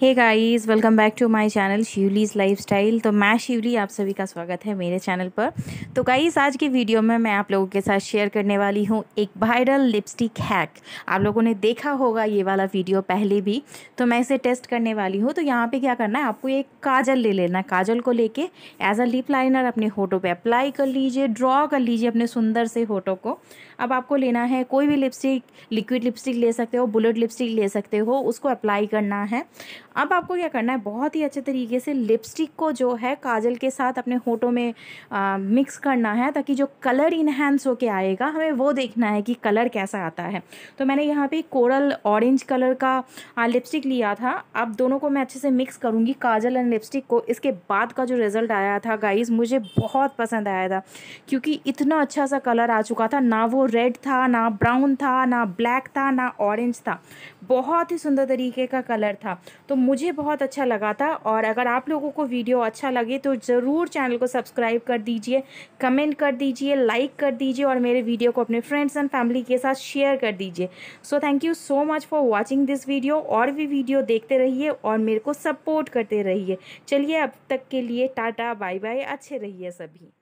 hey guys welcome back to my channel Shivali's lifestyle तो मैं शिवली आप सभी का स्वागत है मेरे चैनल पर तो गाइस आज की वीडियो में मैं आप लोगों के साथ शेयर करने वाली हूँ एक वायरल लिपस्टिक हैक आप लोगों ने देखा होगा ये वाला वीडियो पहले भी तो मैं इसे टेस्ट करने वाली हूँ तो यहाँ पे क्या करना है आपको एक काजल ले लेना काजल को लेके एज अ लिप लाइनर अपने होटो पर अप्लाई कर लीजिए ड्रॉ कर लीजिए अपने सुंदर से होटो को अब आपको लेना है कोई भी लिपस्टिक लिक्विड लिपस्टिक ले सकते हो बुलेट लिपस्टिक ले सकते हो उसको अप्लाई करना है अब आपको क्या करना है बहुत ही अच्छे तरीके से लिपस्टिक को जो है काजल के साथ अपने होठों में आ, मिक्स करना है ताकि जो कलर इन्हेंस होके आएगा हमें वो देखना है कि कलर कैसा आता है तो मैंने यहाँ पे कोरल ऑरेंज कलर का लिपस्टिक लिया था अब दोनों को मैं अच्छे से मिक्स करूँगी काजल एंड लिपस्टिक को इसके बाद का जो रिज़ल्ट आया था गाइज़ मुझे बहुत पसंद आया था क्योंकि इतना अच्छा सा कलर आ चुका था ना वो रेड था ना ब्राउन था ना ब्लैक था ना ऑरेंज था बहुत ही सुंदर तरीके का कलर था तो मुझे बहुत अच्छा लगा था और अगर आप लोगों को वीडियो अच्छा लगे तो ज़रूर चैनल को सब्सक्राइब कर दीजिए कमेंट कर दीजिए लाइक कर दीजिए और मेरे वीडियो को अपने फ्रेंड्स एंड फैमिली के साथ शेयर कर दीजिए so thank you so much for watching this video और भी वीडियो देखते रहिए और मेरे को सपोर्ट करते रहिए चलिए अब तक के लिए टाटा बाय बाय अच्छे रहिए सभी